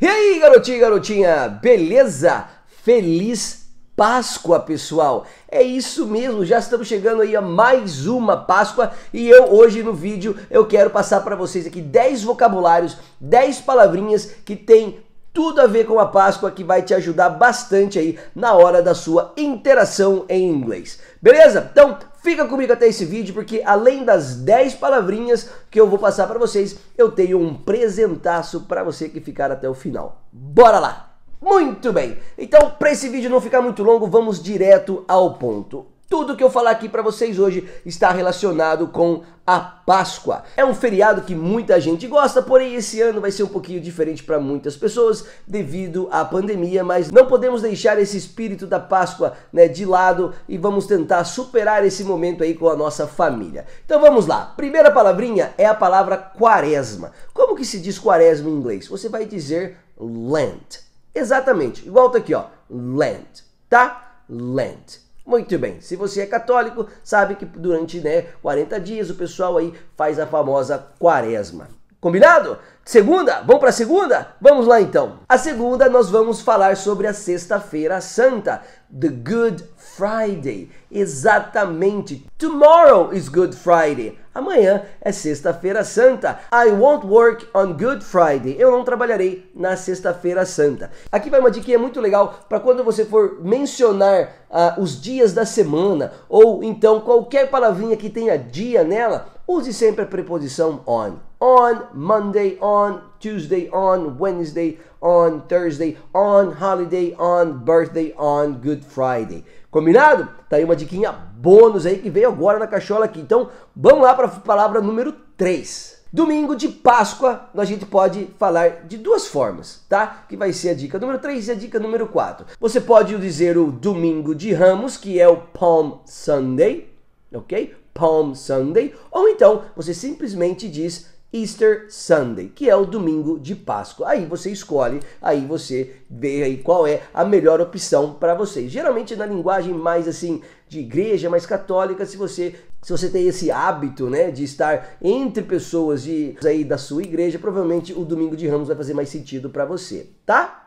E aí, garotinho, garotinha, beleza? Feliz Páscoa, pessoal! É isso mesmo, já estamos chegando aí a mais uma Páscoa e eu hoje no vídeo eu quero passar para vocês aqui 10 vocabulários, 10 palavrinhas que tem tudo a ver com a Páscoa que vai te ajudar bastante aí na hora da sua interação em inglês. Beleza? Então, Fica comigo até esse vídeo porque além das 10 palavrinhas que eu vou passar para vocês, eu tenho um presentaço para você que ficar até o final. Bora lá! Muito bem! Então, para esse vídeo não ficar muito longo, vamos direto ao ponto. Tudo que eu falar aqui para vocês hoje está relacionado com a Páscoa. É um feriado que muita gente gosta, porém esse ano vai ser um pouquinho diferente para muitas pessoas devido à pandemia, mas não podemos deixar esse espírito da Páscoa, né, de lado e vamos tentar superar esse momento aí com a nossa família. Então vamos lá. Primeira palavrinha é a palavra quaresma. Como que se diz quaresma em inglês? Você vai dizer Lent. Exatamente. Igual tá aqui, ó. Lent, tá? Lent. Muito bem, se você é católico, sabe que durante né, 40 dias o pessoal aí faz a famosa quaresma. Combinado? Segunda, vamos para segunda? Vamos lá então. A segunda nós vamos falar sobre a Sexta-feira Santa, The Good Friday. Exatamente. Tomorrow is Good Friday. Amanhã é Sexta-feira Santa. I won't work on Good Friday. Eu não trabalharei na Sexta-feira Santa. Aqui vai uma dica é muito legal para quando você for mencionar uh, os dias da semana ou então qualquer palavrinha que tenha dia nela, use sempre a preposição on on Monday, on Tuesday, on Wednesday, on Thursday, on holiday, on birthday, on Good Friday. Combinado? Tá aí uma diquinha bônus aí que veio agora na cachola aqui. Então, vamos lá para a palavra número 3. Domingo de Páscoa, a gente pode falar de duas formas, tá? Que vai ser a dica número 3 e a dica número 4. Você pode dizer o domingo de Ramos, que é o Palm Sunday, ok? Palm Sunday, ou então você simplesmente diz Easter Sunday, que é o domingo de Páscoa. Aí você escolhe, aí você vê aí qual é a melhor opção para vocês. Geralmente na linguagem mais assim de igreja, mais católica, se você se você tem esse hábito, né, de estar entre pessoas de aí da sua igreja, provavelmente o domingo de Ramos vai fazer mais sentido para você, tá?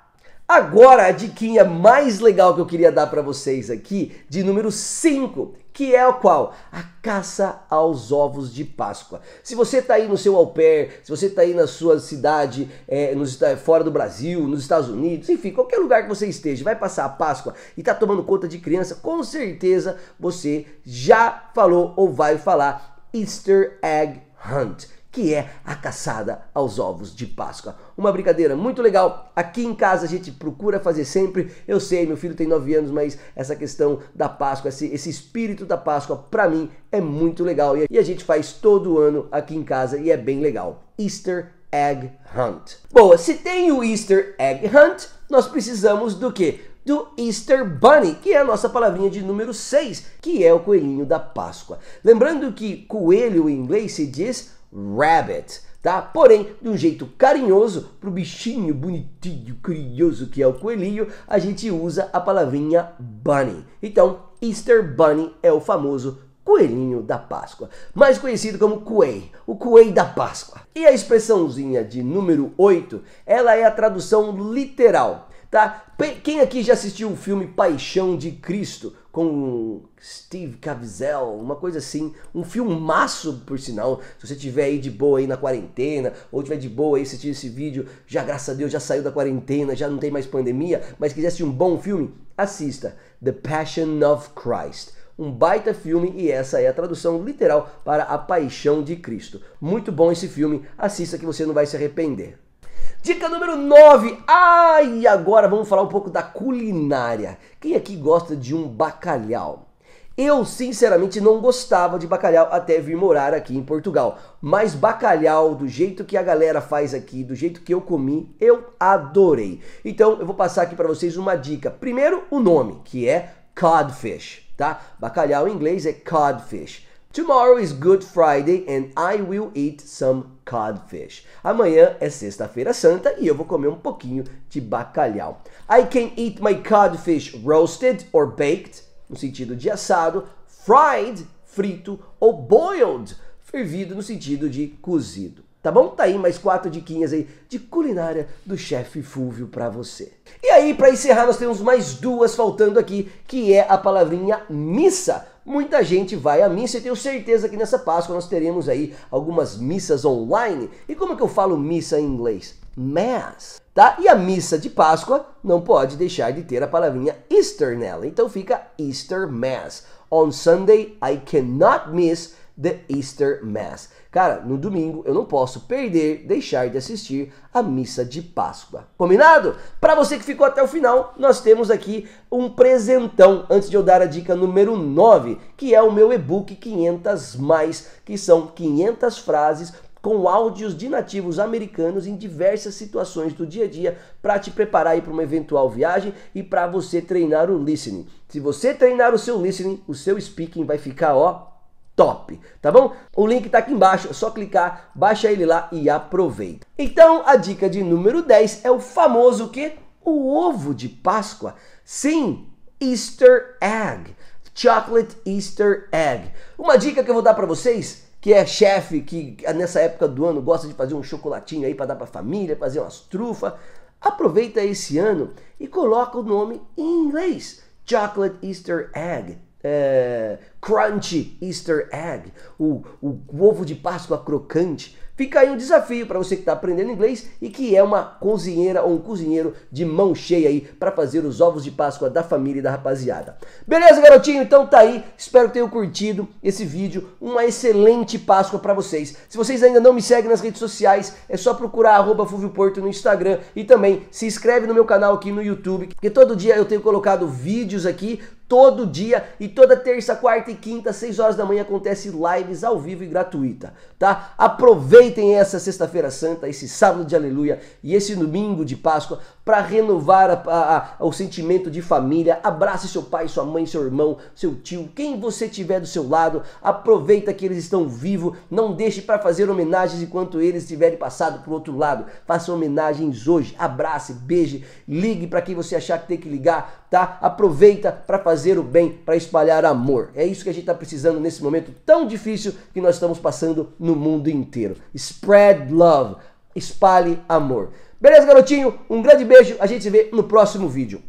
Agora a diquinha mais legal que eu queria dar para vocês aqui, de número 5, que é o qual? A caça aos ovos de Páscoa. Se você está aí no seu au pair, se você está aí na sua cidade, é, nos, fora do Brasil, nos Estados Unidos, enfim, qualquer lugar que você esteja, vai passar a Páscoa e está tomando conta de criança, com certeza você já falou ou vai falar Easter Egg Hunt que é a caçada aos ovos de Páscoa. Uma brincadeira muito legal. Aqui em casa a gente procura fazer sempre. Eu sei, meu filho tem 9 anos, mas essa questão da Páscoa, esse, esse espírito da Páscoa, para mim é muito legal. E a gente faz todo ano aqui em casa e é bem legal. Easter Egg Hunt. Boa, se tem o Easter Egg Hunt, nós precisamos do quê? do Easter Bunny, que é a nossa palavrinha de número 6, que é o coelhinho da Páscoa. Lembrando que coelho em inglês se diz rabbit, tá? Porém, de um jeito carinhoso pro bichinho bonitinho, curioso que é o coelhinho, a gente usa a palavrinha bunny. Então, Easter Bunny é o famoso coelhinho da Páscoa, mais conhecido como coelho, o coelho da Páscoa. E a expressãozinha de número 8, ela é a tradução literal tá? Quem aqui já assistiu o filme Paixão de Cristo com Steve Cavizel, uma coisa assim, um filmaço por sinal. Se você tiver aí de boa aí na quarentena, ou tiver de boa aí assistindo esse vídeo, já graças a Deus já saiu da quarentena, já não tem mais pandemia, mas quiser assistir um bom filme, assista The Passion of Christ um baita filme e essa é a tradução literal para A Paixão de Cristo. Muito bom esse filme, assista que você não vai se arrepender. Dica número 9. Ai, ah, agora vamos falar um pouco da culinária. Quem aqui gosta de um bacalhau? Eu, sinceramente, não gostava de bacalhau até vir morar aqui em Portugal. Mas bacalhau, do jeito que a galera faz aqui, do jeito que eu comi, eu adorei. Então, eu vou passar aqui para vocês uma dica. Primeiro, o nome, que é codfish, tá? Bacalhau em inglês é codfish. Tomorrow is Good Friday and I will eat some codfish. Amanhã é sexta-feira santa e eu vou comer um pouquinho de bacalhau. I can eat my codfish roasted or baked, no sentido de assado, fried, frito, ou boiled, fervido no sentido de cozido. Tá bom? Tá aí mais quatro diquinhas aí de culinária do chefe Fúvio para você. E aí, para encerrar, nós temos mais duas faltando aqui, que é a palavrinha missa muita gente vai à missa e tenho certeza que nessa Páscoa nós teremos aí algumas missas online. E como é que eu falo missa em inglês? Mass. Tá? E a missa de Páscoa não pode deixar de ter a palavrinha Easter nela. Então fica Easter Mass. On Sunday I cannot miss the Easter Mass. Cara, no domingo eu não posso perder, deixar de assistir a missa de Páscoa. Combinado? Para você que ficou até o final, nós temos aqui um presentão antes de eu dar a dica número 9, que é o meu e-book 500 mais, que são 500 frases com áudios de nativos americanos em diversas situações do dia a dia para te preparar para uma eventual viagem e para você treinar o listening. Se você treinar o seu listening, o seu speaking vai ficar ó top, tá bom? O link tá aqui embaixo, é só clicar, baixa ele lá e aproveita. Então, a dica de número 10 é o famoso que o ovo de Páscoa. Sim, Easter egg, chocolate Easter egg. Uma dica que eu vou dar para vocês que é chefe que nessa época do ano gosta de fazer um chocolatinho aí para dar para família, fazer umas trufas, aproveita esse ano e coloca o nome em inglês, chocolate Easter egg. É, Crunchy Easter Egg, o, o, ovo de Páscoa crocante. Fica aí um desafio para você que está aprendendo inglês e que é uma cozinheira ou um cozinheiro de mão cheia aí para fazer os ovos de Páscoa da família e da rapaziada. Beleza, garotinho? Então tá aí. Espero que tenham curtido esse vídeo. Uma excelente Páscoa para vocês. Se vocês ainda não me seguem nas redes sociais, é só procurar arroba Porto no Instagram e também se inscreve no meu canal aqui no YouTube, que todo dia eu tenho colocado vídeos aqui, todo dia e toda terça, quarta quarta e quinta, 6 horas da manhã, acontece lives ao vivo e gratuita, tá? Aproveitem essa sexta-feira santa, esse sábado de aleluia e esse domingo de Páscoa para renovar a, a, a, o sentimento de família. Abrace seu pai, sua mãe, seu irmão, seu tio, quem você tiver do seu lado. Aproveita que eles estão vivos. Não deixe para fazer homenagens enquanto eles estiverem passado para o outro lado. Faça homenagens hoje. Abrace, beije, ligue para quem você achar que tem que ligar, tá? Aproveita para fazer o bem, para espalhar amor. É isso que a gente está precisando nesse momento tão difícil que nós estamos passando no mundo inteiro. Spread love. Espalhe amor. Beleza, garotinho? Um grande beijo, a gente se vê no próximo vídeo.